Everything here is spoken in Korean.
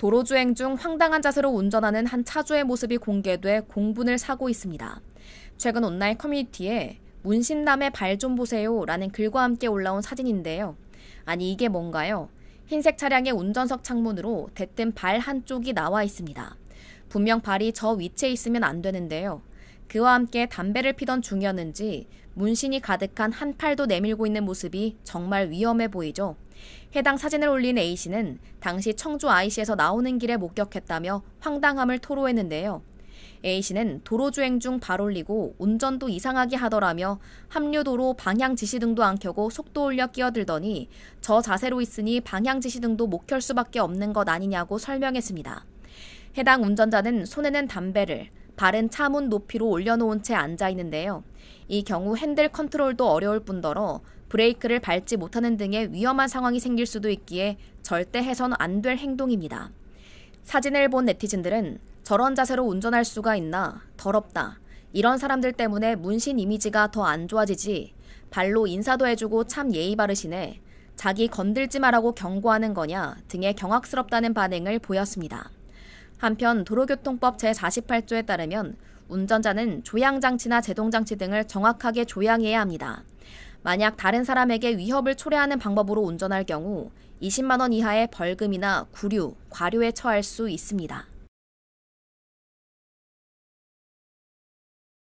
도로주행 중 황당한 자세로 운전하는 한 차주의 모습이 공개돼 공분을 사고 있습니다. 최근 온라인 커뮤니티에 문신남의 발 좀 보세요 라는 글과 함께 올라온 사진인데요. 아니 이게 뭔가요? 흰색 차량의 운전석 창문으로 대뜸 발 한쪽이 나와 있습니다. 분명 발이 저 위치에 있으면 안 되는데요. 그와 함께 담배를 피던 중이었는지 문신이 가득한 한 팔도 내밀고 있는 모습이 정말 위험해 보이죠. 해당 사진을 올린 A씨는 당시 청주 IC에서 나오는 길에 목격했다며 황당함을 토로했는데요. A씨는 도로주행 중 발올리고 운전도 이상하게 하더라며 합류도로 방향지시등도 안 켜고 속도 올려 끼어들더니 저 자세로 있으니 방향지시등도 못 켤 수밖에 없는 것 아니냐고 설명했습니다. 해당 운전자는 손에는 담배를, 발은 차 문 높이로 올려놓은 채 앉아 있는데요. 이 경우 핸들 컨트롤도 어려울 뿐더러 브레이크를 밟지 못하는 등의 위험한 상황이 생길 수도 있기에 절대 해선 안 될 행동입니다. 사진을 본 네티즌들은 저런 자세로 운전할 수가 있나 더럽다. 이런 사람들 때문에 문신 이미지가 더 안 좋아지지. 발로 인사도 해주고 참 예의 바르시네. 자기 건들지 말라고 경고하는 거냐 등의 경악스럽다는 반응을 보였습니다. 한편 도로교통법 제48조에 따르면 운전자는 조향장치나 제동장치 등을 정확하게 조향해야 합니다. 만약 다른 사람에게 위협을 초래하는 방법으로 운전할 경우 20만원 이하의 벌금이나 구류, 과료에 처할 수 있습니다.